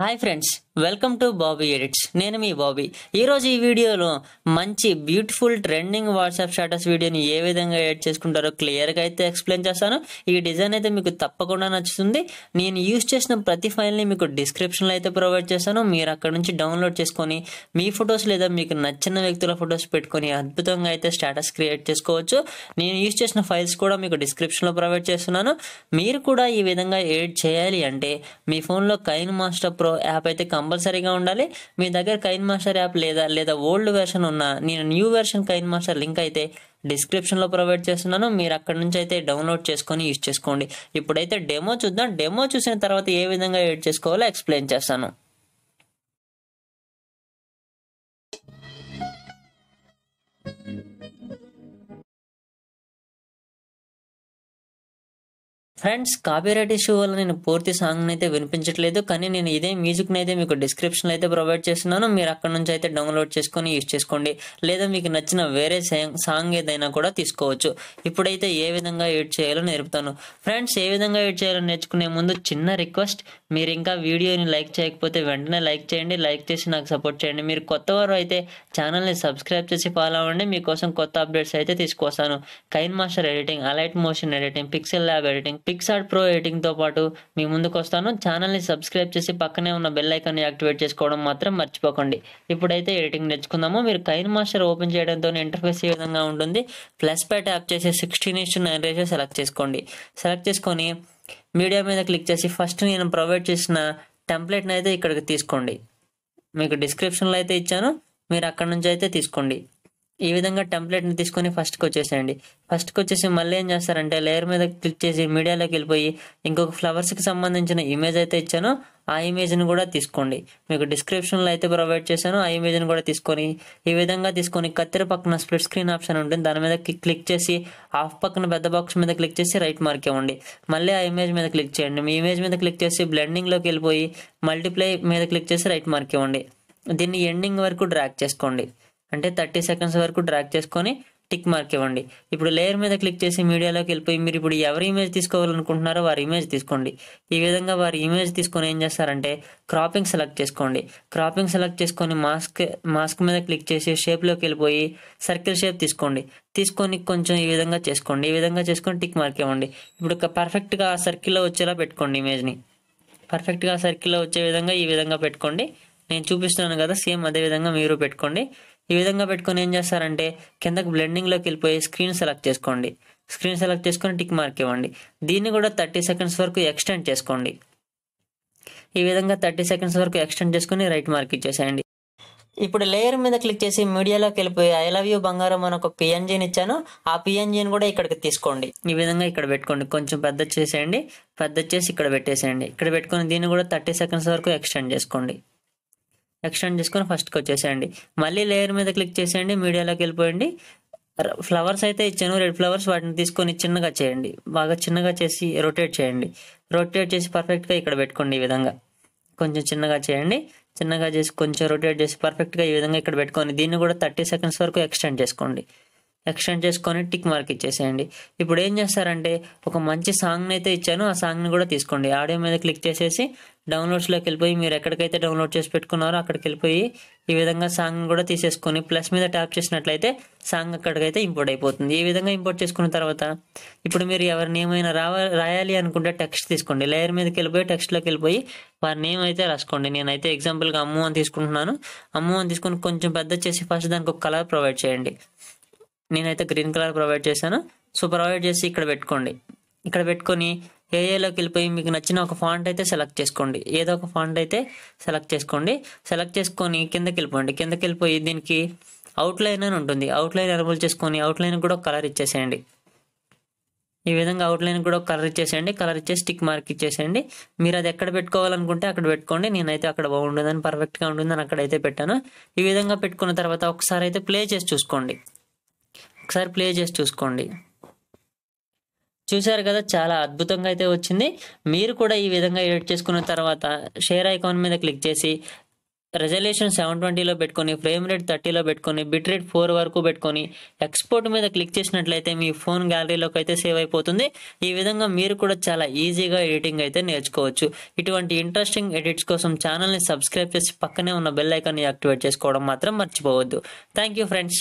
hi friends welcome to Bobby edits నేను మీ బాబీ ఈరోజు ఈ వీడియోలో మంచి బ్యూటిఫుల్ ట్రెండింగ్ వాట్సాప్ స్టేటస్ వీడియోని ఏ విధంగా యాడ్ చేసుకుంటారో క్లియర్గా అయితే ఎక్స్ప్లెయిన్ చేస్తాను ఈ డిజైన్ అయితే మీకు తప్పకుండా నచ్చుతుంది నేను యూజ్ చేసిన ప్రతి ఫైల్ని మీకు డిస్క్రిప్షన్లో అయితే ప్రొవైడ్ చేస్తాను మీరు అక్కడ నుంచి డౌన్లోడ్ చేసుకొని మీ ఫొటోస్ లేదా మీకు నచ్చిన వ్యక్తుల ఫొటోస్ పెట్టుకొని అద్భుతంగా అయితే స్టేటస్ క్రియేట్ చేసుకోవచ్చు నేను యూజ్ చేసిన ఫైల్స్ కూడా మీకు డిస్క్రిప్షన్లో ప్రొవైడ్ చేస్తున్నాను మీరు కూడా ఈ విధంగా ఎడిట్ చేయాలి అంటే మీ ఫోన్లో కైన్ మాస్టర్ ప్రో యాప్ అయితే కంపల్సరీగా ఉండాలి మీ దగ్గర కైన్ మాస్టర్ యాప్ లేదా లేదా ఓల్డ్ వెర్షన్ ఉన్న నేను new version KineMaster link అయితే డిస్క్రిప్షన్లో ప్రొవైడ్ చేస్తున్నాను మీరు అక్కడ నుంచి అయితే డౌన్లోడ్ చేసుకొని యూజ్ చేసుకోండి ఇప్పుడైతే డెమో చూద్దాం డెమో చూసిన తర్వాత ఏ విధంగా యూజ్ చేసుకోవాలో ఎక్స్ప్లెయిన్ చేస్తాను ఫ్రెండ్స్ కాపీరైట్ ఇష్యూ వల్ల నేను పూర్తి సాంగ్ని అయితే వినిపించట్లేదు కానీ నేను ఇదే మ్యూజిక్ని అయితే మీకు డిస్క్రిప్షన్ అయితే ప్రొవైడ్ చేస్తున్నాను మీరు అక్కడ నుంచి అయితే డౌన్లోడ్ చేసుకొని యూజ్ చేసుకోండి లేదా మీకు నచ్చిన వేరే సాంగ్ ఏదైనా కూడా తీసుకోవచ్చు ఇప్పుడైతే ఏ విధంగా ఎడిట్ చేయాలో నేర్పుతాను ఫ్రెండ్స్ ఏ విధంగా యూడ్ చేయాలో నేర్చుకునే ముందు చిన్న రిక్వెస్ట్ మీరు ఇంకా వీడియోని లైక్ చేయకపోతే వెంటనే లైక్ చేయండి లైక్ చేసి నాకు సపోర్ట్ చేయండి మీరు కొత్త వారు అయితే ఛానల్ని సబ్స్క్రైబ్ చేసి ఫాలో అవ్వండి మీకోసం కొత్త అప్డేట్స్ అయితే తీసుకొస్తాను KineMaster editing Alight Motion editing PixelLab editing PicsArt pro ఎడిటింగ్తో పాటు మీ ముందుకు వస్తాను ఛానల్ని సబ్స్క్రైబ్ చేసి పక్కనే ఉన్న బెల్ ఐకాన్ని యాక్టివేట్ చేసుకోవడం మాత్రం మర్చిపోకండి ఇప్పుడైతే ఎడిటింగ్ నేర్చుకుందాము మీరు కైన్ మాస్టర్ ఓపెన్ చేయడంతో ఇంటర్ఫేస్ ఏ విధంగా ఉంటుంది ప్లస్ పై ట్యాప్ చేసి sixteen is nine ratio select చేసుకోండి సెలెక్ట్ చేసుకొని మీడియా మీద క్లిక్ చేసి ఫస్ట్ నేను ప్రొవైడ్ చేసిన టెంప్లెట్ని అయితే ఇక్కడికి తీసుకోండి మీకు డిస్క్రిప్షన్లో అయితే ఇచ్చాను మీరు అక్కడ నుంచి అయితే తీసుకోండి ఈ విధంగా టెంప్లెట్ని తీసుకొని ఫస్ట్కి వచ్చేసేయండి ఫస్ట్కి వచ్చేసి మళ్ళీ ఏం చేస్తారంటే లేయర్ మీద క్లిక్ చేసి మీడియాలోకి వెళ్ళిపోయి ఇంకొక ఫ్లవర్స్కి సంబంధించిన ఇమేజ్ అయితే ఇచ్చానో ఆ ఇమేజ్ని కూడా తీసుకోండి మీకు డిస్క్రిప్షన్లో అయితే ప్రొవైడ్ చేశాను ఆ ఇమేజ్ని కూడా తీసుకొని ఈ విధంగా తీసుకొని కత్తెర పక్కన స్ప్లిట్ స్క్రీన్ ఆప్షన్ ఉంటుంది దాని మీద క్లిక్ చేసి హాఫ్ పక్కన పెద్ద బాక్స్ మీద క్లిక్ చేసి రైట్ మార్క్ ఇవ్వండి మళ్ళీ ఆ ఇమేజ్ మీద క్లిక్ చేయండి మీ ఇమేజ్ మీద క్లిక్ చేసి బ్లెండింగ్లోకి వెళ్ళిపోయి మల్టిప్లై మీద క్లిక్ చేసి రైట్ మార్క్ ఇవ్వండి దీన్ని ఎండింగ్ వరకు డ్రాక్ చేసుకోండి అంటే థర్టీ సెకండ్స్ వరకు డ్రాక్ చేసుకొని టిక్ మార్క్ ఇవ్వండి ఇప్పుడు లేయర్ మీద క్లిక్ చేసి మీడియాలోకి వెళ్ళిపోయి మీరు ఇప్పుడు ఎవరి ఇమేజ్ తీసుకోవాలనుకుంటున్నారో వారి ఇమేజ్ తీసుకోండి ఈ విధంగా వారి ఇమేజ్ తీసుకొని ఏం చేస్తారంటే క్రాపింగ్ సెలెక్ట్ చేసుకోండి క్రాపింగ్ సెలెక్ట్ చేసుకొని మాస్క్ మాస్క్ మీద క్లిక్ చేసి షేప్లోకి వెళ్ళిపోయి సర్కిల్ షేప్ తీసుకోండి తీసుకొని కొంచెం ఈ విధంగా చేసుకోండి ఈ విధంగా చేసుకొని టిక్ మార్క్ ఇవ్వండి ఇప్పుడు పర్ఫెక్ట్గా ఆ సర్కిల్లో వచ్చేలా పెట్టుకోండి ఇమేజ్ని పర్ఫెక్ట్గా సర్కిల్లో వచ్చే విధంగా ఈ విధంగా పెట్టుకోండి నేను చూపిస్తున్నాను కదా సేమ్ అదే విధంగా మీరు పెట్టుకోండి ఈ విధంగా పెట్టుకొని ఏం చేస్తారంటే కిందకు బ్లెండింగ్లోకి వెళ్ళిపోయి స్క్రీన్ సెలెక్ట్ చేసుకోండి స్క్రీన్ సెలెక్ట్ చేసుకొని టిక్ మార్క్ ఇవ్వండి దీన్ని కూడా థర్టీ సెకండ్స్ వరకు ఎక్స్టెండ్ చేసుకోండి ఈ విధంగా థర్టీ సెకండ్స్ వరకు ఎక్స్టెండ్ చేసుకుని రైట్ మార్క్ ఇచ్చేసేయండి ఇప్పుడు లేయర్ మీద క్లిక్ చేసి మీడియాలోకి వెళ్ళిపోయి ఐ లవ్ యూ బంగారం అని ఒక పిఎన్జీని ఇచ్చాను ఆ పిఎన్జీని కూడా ఇక్కడికి తీసుకోండి ఈ విధంగా ఇక్కడ పెట్టుకోండి కొంచెం పెద్ద చేసేయండి పెద్ద చేసి ఇక్కడ పెట్టేసేయండి ఇక్కడ పెట్టుకుని దీన్ని కూడా థర్టీ సెకండ్స్ వరకు ఎక్స్టెండ్ చేసుకోండి ఎక్స్టెండ్ చేసుకొని ఫస్ట్కి వచ్చేసేయండి మళ్ళీ లేయర్ మీద క్లిక్ చేసేయండి మీడియాలోకి వెళ్ళిపోయండి ఫ్లవర్స్ అయితే ఇచ్చాను రెడ్ ఫ్లవర్స్ వాటిని తీసుకొని చిన్నగా చేయండి బాగా చిన్నగా చేసి రొటేట్ చేయండి రొటేట్ చేసి పర్ఫెక్ట్గా ఇక్కడ పెట్టుకోండి ఈ విధంగా కొంచెం చిన్నగా చేయండి చిన్నగా చేసి కొంచెం రొటేట్ చేసి పర్ఫెక్ట్గా ఈ విధంగా ఇక్కడ పెట్టుకోండి దీన్ని కూడా థర్టీ సెకండ్స్ వరకు ఎక్స్టెండ్ చేసుకోండి ఎక్స్టెండ్ చేసుకొని టిక్ మార్క్ ఇచ్చేసేయండి ఇప్పుడు ఏం చేస్తారంటే ఒక మంచి సాంగ్ని అయితే ఇచ్చాను ఆ సాంగ్ని కూడా తీసుకోండి ఆడియో మీద క్లిక్ చేసేసి డౌన్లోడ్స్లోకి వెళ్ళిపోయి మీరు ఎక్కడికైతే డౌన్లోడ్ చేసి పెట్టుకున్నారో అక్కడికి వెళ్ళిపోయి ఈ విధంగా సాంగ్ని కూడా తీసేసుకొని ప్లస్ మీద ట్యాప్ చేసినట్లయితే సాంగ్ అక్కడికైతే ఇంపోర్ట్ అయిపోతుంది ఈ విధంగా ఇంపోర్ట్ చేసుకున్న తర్వాత ఇప్పుడు మీరు ఎవరి నేమ్ అయినా రావ రాయాలి అనుకుంటే టెక్స్ట్ తీసుకోండి లేయర్ మీదకి వెళ్ళిపోయి టెక్స్ట్లోకి వెళ్ళిపోయి వారి నేమ్ అయితే రాసుకోండి నేనైతే ఎగ్జాంపుల్గా అమ్మ అని తీసుకుంటున్నాను అమ్మ అని తీసుకొని కొంచెం పెద్ద చేసి ఫస్ట్ దానికి ఒక కలర్ ప్రొవైడ్ చేయండి నేనైతే గ్రీన్ కలర్ ప్రొవైడ్ చేశాను సో ప్రొవైడ్ చేసి ఇక్కడ పెట్టుకోండి ఇక్కడ పెట్టుకొని ఏఏలోకి వెళ్ళిపోయి మీకు నచ్చిన ఒక ఫాంట్ అయితే సెలెక్ట్ చేసుకోండి ఏదో ఒక ఫాంట్ అయితే సెలెక్ట్ చేసుకోండి సెలెక్ట్ చేసుకొని కిందకి వెళ్ళిపోండి కిందకి వెళ్ళిపోయి దీనికి అవుట్లైన్ అని ఉంటుంది అవుట్లైన్ ఎనబుల్ చేసుకొని అవుట్లైన్ కూడా కలర్ ఇచ్చేసేయండి ఈ విధంగా అవుట్లైన్ కూడా కలర్ ఇచ్చేసేయండి కలర్ ఇచ్చేసి స్టిక్ మార్క్ ఇచ్చేసేయండి మీరు అది ఎక్కడ పెట్టుకోవాలనుకుంటే అక్కడ పెట్టుకోండి నేనైతే అక్కడ బాగుంటుందని పర్ఫెక్ట్గా ఉంటుందని అక్కడైతే పెట్టాను ఈ విధంగా పెట్టుకున్న తర్వాత ఒకసారి అయితే ప్లే చేసి చూసుకోండి ఒకసారి ప్లే చేసి చూసుకోండి చూశారు కదా చాలా అద్భుతంగా అయితే వచ్చింది మీరు కూడా ఈ విధంగా ఎడిట్ చేసుకున్న తర్వాత షేర్ ఐకాన్ మీద క్లిక్ చేసి రెజల్యూషన్ సెవెన్ ట్వంటీలో పెట్టుకొని ఫ్రేమ్ రేట్ థర్టీలో పెట్టుకొని బిట్ రేట్ ఫోర్ వరకు పెట్టుకొని ఎక్స్పోర్ట్ మీద క్లిక్ చేసినట్లయితే మీ ఫోన్ గ్యాలరీలోకి అయితే సేవ్ అయిపోతుంది ఈ విధంగా మీరు కూడా చాలా ఈజీగా ఎడిటింగ్ అయితే నేర్చుకోవచ్చు ఇటువంటి ఇంట్రెస్టింగ్ ఎడిట్స్ కోసం ఛానల్ని సబ్స్క్రైబ్ చేసి పక్కనే ఉన్న బెల్ ఐకాన్ని యాక్టివేట్ చేసుకోవడం మాత్రం మర్చిపోవద్దు థ్యాంక్ యూ ఫ్రెండ్స్